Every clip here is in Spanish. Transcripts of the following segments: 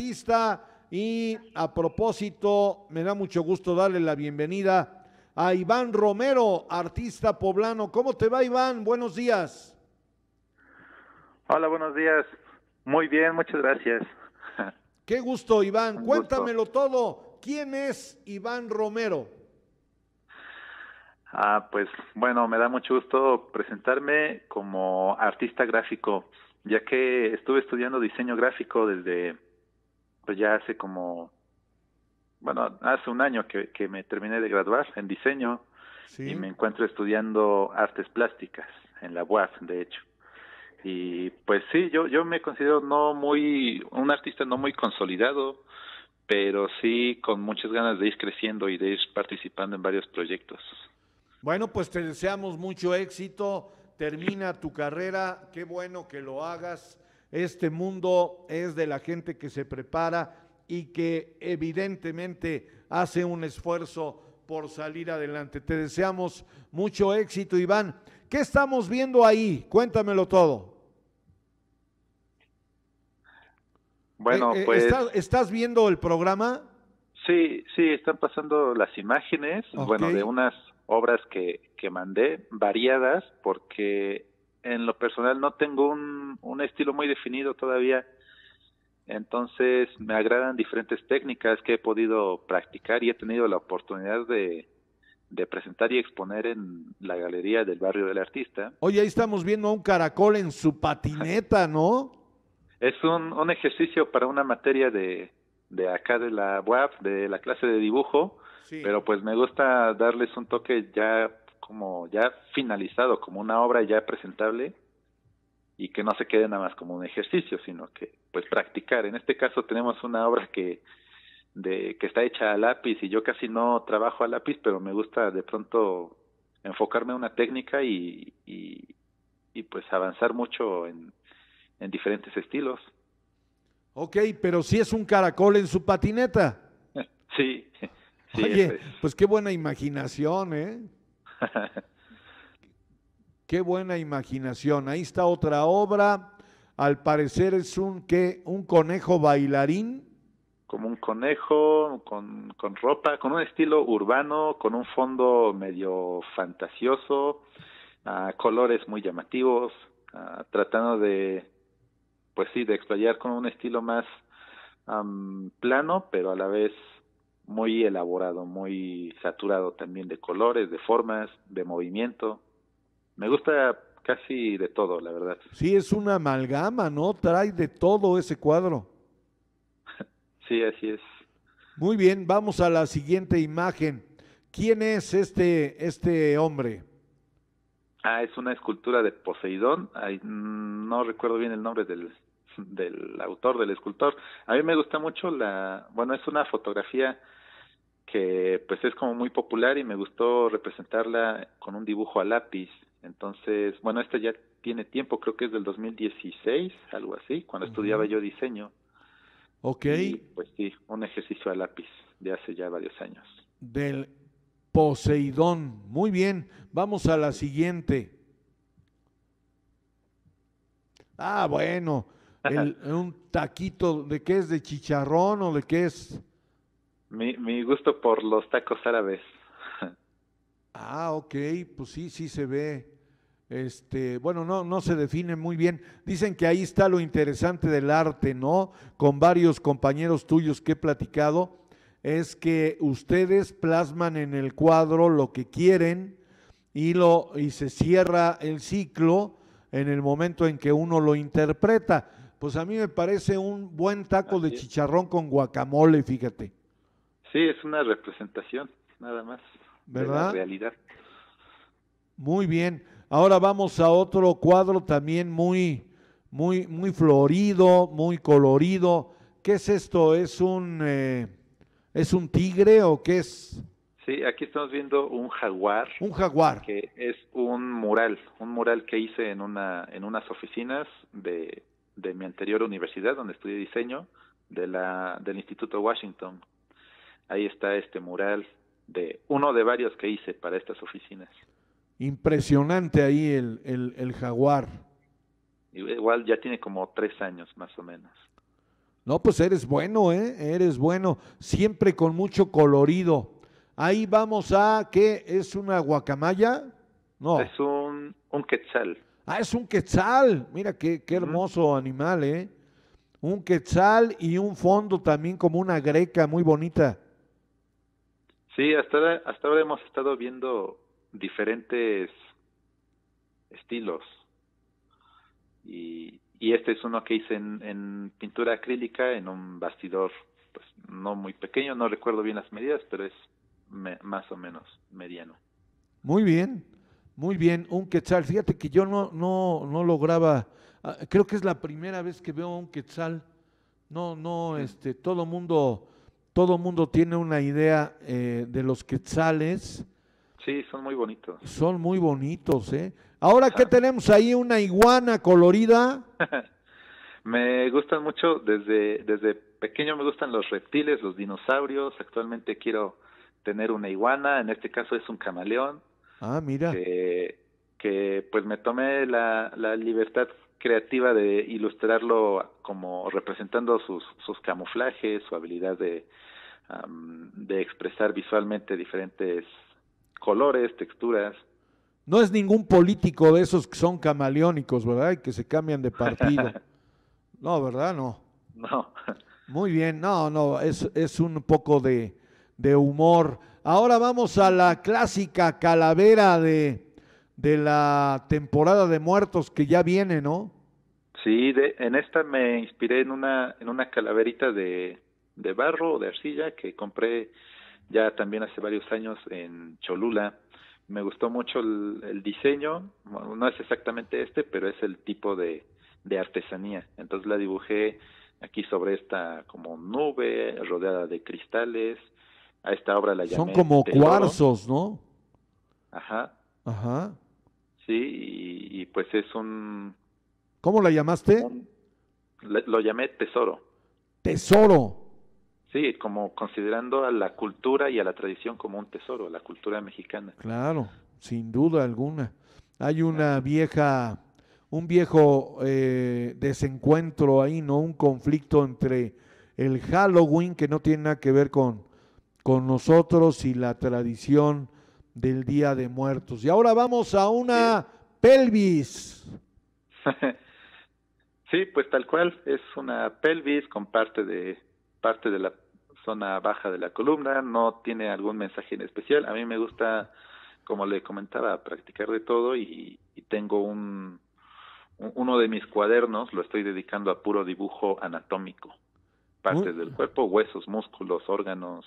Artista. Y a propósito, me da mucho gusto darle la bienvenida a Iván Romero, artista poblano. ¿Cómo te va, Iván? Buenos días. Hola, buenos días. Muy bien, muchas gracias. Qué gusto, Iván. Cuéntamelo todo. ¿Quién es Iván Romero? Ah, pues bueno, me da mucho gusto presentarme como artista gráfico, ya que estuve estudiando diseño gráfico desde pues ya hace como, bueno, hace un año que, me terminé de graduar en diseño y me encuentro estudiando artes plásticas en la UAF, de hecho. Y pues sí, yo, yo me considero no muy, un artista no muy consolidado, pero sí con muchas ganas de ir creciendo y de ir participando en varios proyectos. Bueno, pues te deseamos mucho éxito, termina tu carrera, qué bueno que lo hagas este mundo es de la gente que se prepara y que evidentemente hace un esfuerzo por salir adelante. Te deseamos mucho éxito, Iván. ¿Qué estamos viendo ahí? Cuéntamelo todo. Bueno, eh, eh, pues... ¿Estás, viendo el programa? Sí, sí, están pasando las imágenes, bueno, de unas obras que, que mandé, variadas, porque en lo personal no tengo un, estilo muy definido todavía. Entonces me agradan diferentes técnicas que he podido practicar y he tenido la oportunidad de, presentar y exponer en la galería del barrio del artista. hoy ahí estamos viendo a un caracol en su patineta, ¿no? Es un, un ejercicio para una materia de, de acá de la web de la clase de dibujo, pero pues me gusta darles un toque ya como ya finalizado, como una obra ya presentable y que no se quede nada más como un ejercicio, sino que pues practicar. En este caso tenemos una obra que de que está hecha a lápiz y yo casi no trabajo a lápiz, pero me gusta de pronto enfocarme en una técnica y, y, pues avanzar mucho en, diferentes estilos. Ok, pero si es un caracol en su patineta. sí. Oye, pues qué buena imaginación, ¿eh? Qué buena imaginación. Ahí está otra obra. Al parecer es un que un conejo bailarín. Como un conejo con, ropa, con un estilo urbano, con un fondo medio fantasioso, colores muy llamativos, tratando de, pues sí, de explayar con un estilo más plano, pero a la vez muy elaborado, muy saturado también de colores, de formas, de movimiento. Me gusta casi de todo, la verdad. Sí, es una amalgama, ¿no? Trae de todo ese cuadro. sí, así es. Muy bien, vamos a la siguiente imagen. ¿Quién es este, este hombre? Ah, es una escultura de Poseidón. no recuerdo bien el nombre del, del autor, del escultor. A mí me gusta mucho la, bueno, es una fotografía que pues es como muy popular y me gustó representarla con un dibujo a lápiz. Entonces, bueno, este ya tiene tiempo, creo que es del 2016, algo así, cuando estudiaba yo diseño. Ok. pues sí, un ejercicio a lápiz de hace ya varios años. Del Poseidón. Muy bien, vamos a la siguiente. Ah, bueno, un taquito, ¿de qué es? ¿De chicharrón o de qué es? Mi, gusto por los tacos árabes. Ah, ok, pues sí, sí se ve. Este, bueno, no, no se define muy bien. Dicen que ahí está lo interesante del arte, ¿no? Con varios compañeros tuyos que he platicado, es que ustedes plasman en el cuadro lo que quieren y, lo, y se cierra el ciclo en el momento en que uno lo interpreta. Pues a mí me parece un buen taco de chicharrón con guacamole, fíjate. Sí, es una representación, nada más. ¿Verdad? De la realidad. Muy bien. Ahora vamos a otro cuadro también muy, muy, muy florido, muy colorido. ¿Qué es esto? ¿Es un, eh, ¿Es un tigre o qué es? Sí, aquí estamos viendo un jaguar. Un jaguar. Que es un mural, un mural que hice en, una, en unas oficinas de, de mi anterior universidad donde estudié diseño, de la, del Instituto Washington ahí está este mural de uno de varios que hice para estas oficinas. Impresionante ahí el, el, jaguar. Igual ya tiene como tres años más o menos. No, pues eres bueno, ¿eh? Eres bueno, siempre con mucho colorido. Ahí vamos a, ¿qué? ¿Es una guacamaya? No. Es un, quetzal. Ah, es un quetzal. Mira qué, hermoso animal, ¿eh? Un quetzal y un fondo también como una greca muy bonita. Sí, hasta ahora, hasta hemos estado viendo diferentes estilos. Y, y este es uno que hice en, pintura acrílica en un bastidor pues no muy pequeño, no recuerdo bien las medidas, pero es más o menos mediano. Muy bien, muy bien, un quetzal. Fíjate que yo no, no, no lograba, ah, creo que es la primera vez que veo un quetzal. No, no, este, todo mundo todo mundo tiene una idea eh, de los quetzales. Sí, son muy bonitos. Son muy bonitos, ¿eh? Ahora, ¿qué tenemos ahí? ¿Una iguana colorida? me gustan mucho, desde, desde pequeño me gustan los reptiles, los dinosaurios. Actualmente quiero tener una iguana, en este caso es un camaleón. Ah, mira. Que, que pues me tomé la, la libertad creativa de ilustrarlo como representando sus, sus camuflajes, su habilidad de de expresar visualmente diferentes colores, texturas. No es ningún político de esos que son camaleónicos, ¿verdad? Y que se cambian de partido. no, ¿verdad? No. No. Muy bien, no, no, es, un poco de, humor. Ahora vamos a la clásica calavera de, de la temporada de muertos que ya viene, ¿no? Sí, en esta me inspiré en una, en una calaverita de, de barro o de arcilla que compré ya también hace varios años en Cholula. Me gustó mucho el, diseño, no es exactamente este, pero es el tipo de, artesanía. Entonces la dibujé aquí sobre esta como nube rodeada de cristales. A esta obra la llamé. Son como cuarzos, ¿no? Ajá. Ajá. Sí, y, pues es un. ¿Cómo la llamaste? lo llamé tesoro. Tesoro. Sí, como considerando a la cultura y a la tradición como un tesoro, a la cultura mexicana. Claro, sin duda alguna. Hay una vieja, un viejo eh, desencuentro ahí, ¿no? Un conflicto entre el Halloween, que no tiene nada que ver con, con nosotros, y la tradición del Día de Muertos. Y ahora vamos a una pelvis. sí, pues tal cual, es una pelvis con parte de parte de la zona baja de la columna, no tiene algún mensaje en especial. A mí me gusta, como le comentaba, practicar de todo y, tengo un, uno de mis cuadernos, lo estoy dedicando a puro dibujo anatómico, partes del cuerpo, huesos, músculos, órganos,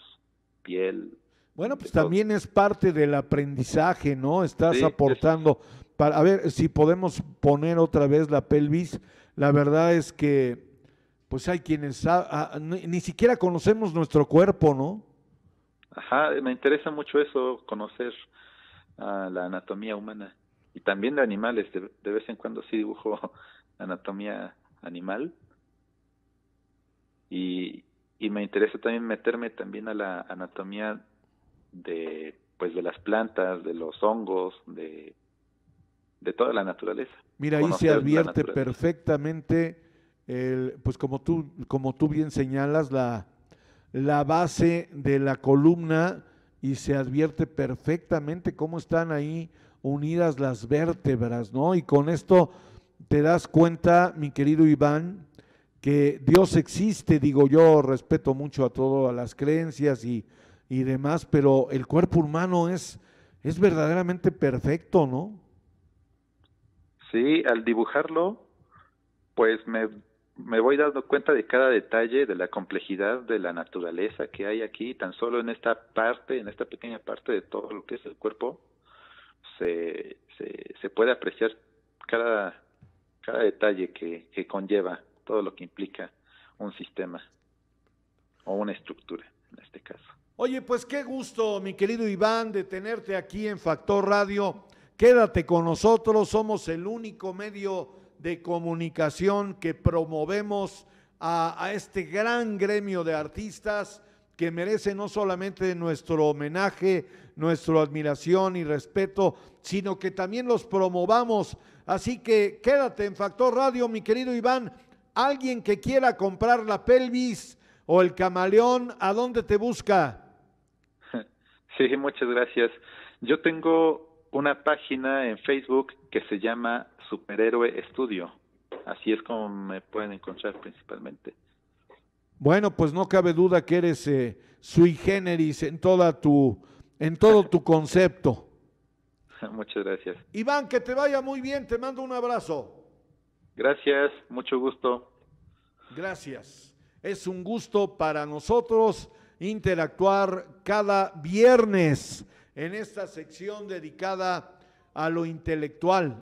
piel. Bueno, pues también es parte del aprendizaje, ¿no? Estás aportando. Para, a ver si podemos poner otra vez la pelvis. La verdad es que pues hay quienes ni, siquiera conocemos nuestro cuerpo, ¿no? Ajá, me interesa mucho eso, conocer ah, la anatomía humana y también de animales. De, vez en cuando sí dibujo anatomía animal y, y me interesa también meterme también a la anatomía de pues de las plantas, de los hongos, de, de toda la naturaleza. Mira, ahí se advierte perfectamente pues como tú, como tú bien señalas, la, la base de la columna y se advierte perfectamente cómo están ahí unidas las vértebras, ¿no? Y con esto te das cuenta, mi querido Iván, que Dios existe, digo yo, respeto mucho a todo, a las creencias y, demás, pero el cuerpo humano es, es verdaderamente perfecto, ¿no? Sí, al dibujarlo, pues me me voy dando cuenta de cada detalle, de la complejidad de la naturaleza que hay aquí, tan solo en esta parte, en esta pequeña parte de todo lo que es el cuerpo, se, se, puede apreciar cada, cada detalle que, que conlleva, todo lo que implica un sistema o una estructura en este caso. Oye, pues qué gusto, mi querido Iván, de tenerte aquí en Factor Radio. Quédate con nosotros, somos el único medio de comunicación que promovemos a, este gran gremio de artistas que merece no solamente nuestro homenaje, nuestra admiración y respeto, sino que también los promovamos. Así que quédate en Factor Radio, mi querido Iván. Alguien que quiera comprar la pelvis o el camaleón, ¿a dónde te busca? Sí, muchas gracias. Yo tengo una página en Facebook que se llama Superhéroe Estudio. Así es como me pueden encontrar principalmente. Bueno, pues no cabe duda que eres eh, sui generis en toda tu en todo tu concepto. Muchas gracias. Iván, que te vaya muy bien, te mando un abrazo. Gracias, mucho gusto. Gracias. Es un gusto para nosotros interactuar cada viernes en esta sección dedicada a lo intelectual,